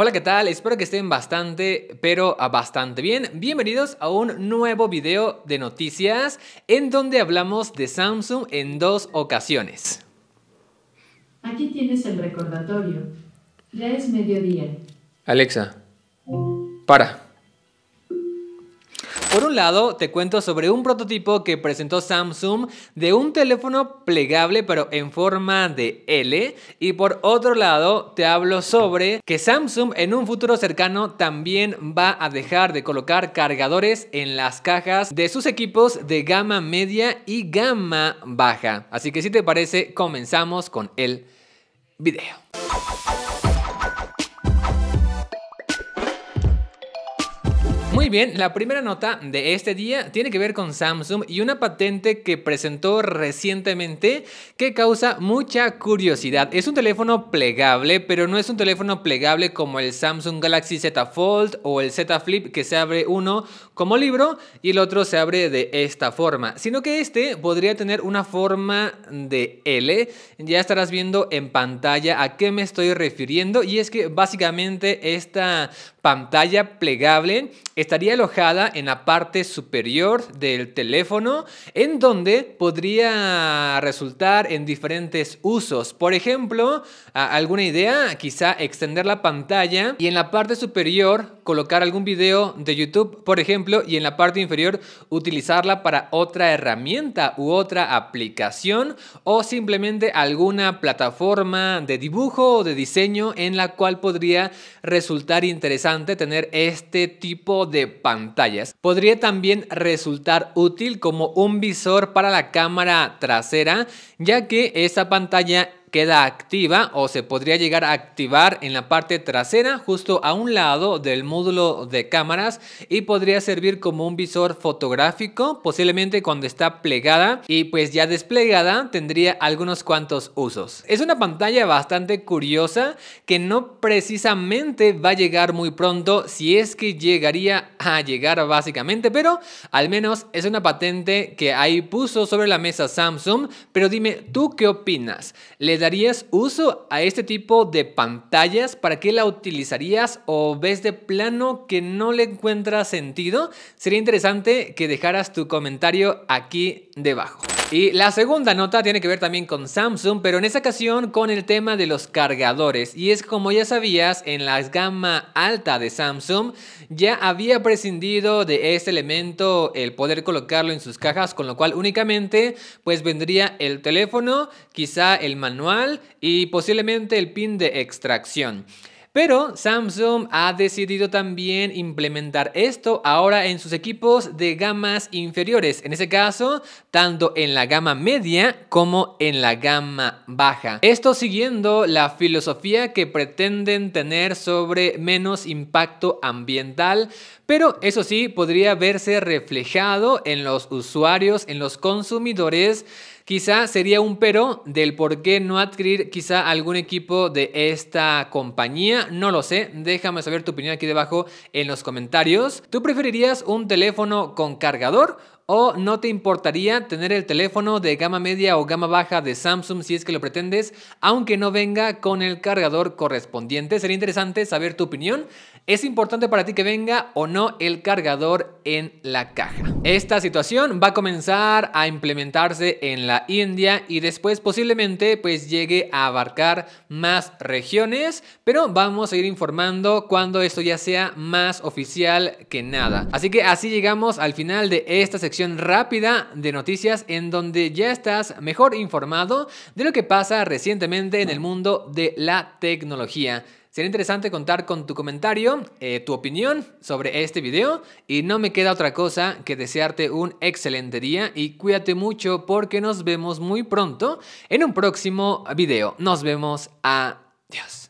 Hola, ¿qué tal? Espero que estén bastante, pero ah, bastante bien. Bienvenidos a un nuevo video de noticias en donde hablamos de Samsung en dos ocasiones. Aquí tienes el recordatorio. Ya es mediodía. Alexa, para. Por un lado, te cuento sobre un prototipo que presentó Samsung de un teléfono plegable pero en forma de L. Y por otro lado, te hablo sobre que Samsung en un futuro cercano también va a dejar de colocar cargadores en las cajas de sus equipos de gama media y gama baja. Así que si te parece, comenzamos con el video. Muy bien, la primera nota de este día tiene que ver con Samsung y una patente que presentó recientemente que causa mucha curiosidad. Es un teléfono plegable, pero no es un teléfono plegable como el Samsung Galaxy Z Fold o el Z Flip que se abre uno como libro y el otro se abre de esta forma, sino que este podría tener una forma de L. Ya estarás viendo en pantalla a qué me estoy refiriendo y es que básicamente esta pantalla plegable estaría alojada en la parte superior del teléfono, en donde podría resultar en diferentes usos. Por ejemplo, alguna idea, quizá extender la pantalla y en la parte superior colocar algún video de YouTube, por ejemplo, y en la parte inferior utilizarla para otra herramienta u otra aplicación o simplemente alguna plataforma de dibujo o de diseño en la cual podría resultar interesante tener este tipo de pantallas, podría también resultar útil como un visor para la cámara trasera, ya que esta pantalla queda activa o se podría llegar a activar en la parte trasera justo a un lado del módulo de cámaras y podría servir como un visor fotográfico posiblemente cuando está plegada y pues ya desplegada tendría algunos cuantos usos. Es una pantalla bastante curiosa que no precisamente va a llegar muy pronto si es que llegaría a llegar básicamente pero al menos es una patente que ahí puso sobre la mesa Samsung pero dime tú qué opinas darías uso a este tipo de pantallas? ¿Para qué la utilizarías? ¿O ves de plano que no le encuentra sentido? Sería interesante que dejaras tu comentario aquí debajo. Y la segunda nota tiene que ver también con Samsung, pero en esta ocasión con el tema de los cargadores. Y es como ya sabías, en la gama alta de Samsung ya había prescindido de este elemento el poder colocarlo en sus cajas, con lo cual únicamente pues vendría el teléfono, quizá el manual y posiblemente el pin de extracción. Pero Samsung ha decidido también implementar esto ahora en sus equipos de gamas inferiores, en ese caso, tanto en la gama media como en la gama baja. Esto siguiendo la filosofía que pretenden tener sobre menos impacto ambiental pero eso sí, podría verse reflejado en los usuarios, en los consumidores. Quizá sería un pero del por qué no adquirir quizá algún equipo de esta compañía. No lo sé. Déjame saber tu opinión aquí debajo en los comentarios. ¿Tú preferirías un teléfono con cargador ¿O no te importaría tener el teléfono de gama media o gama baja de Samsung si es que lo pretendes, aunque no venga con el cargador correspondiente? Sería interesante saber tu opinión. ¿Es importante para ti que venga o no el cargador en la caja? Esta situación va a comenzar a implementarse en la India y después posiblemente pues llegue a abarcar más regiones, pero vamos a ir informando cuando esto ya sea más oficial que nada. Así que así llegamos al final de esta sección rápida de noticias en donde ya estás mejor informado de lo que pasa recientemente en el mundo de la tecnología. Sería interesante contar con tu comentario, eh, tu opinión sobre este video y no me queda otra cosa que desearte un excelente día y cuídate mucho porque nos vemos muy pronto en un próximo video. Nos vemos, adiós.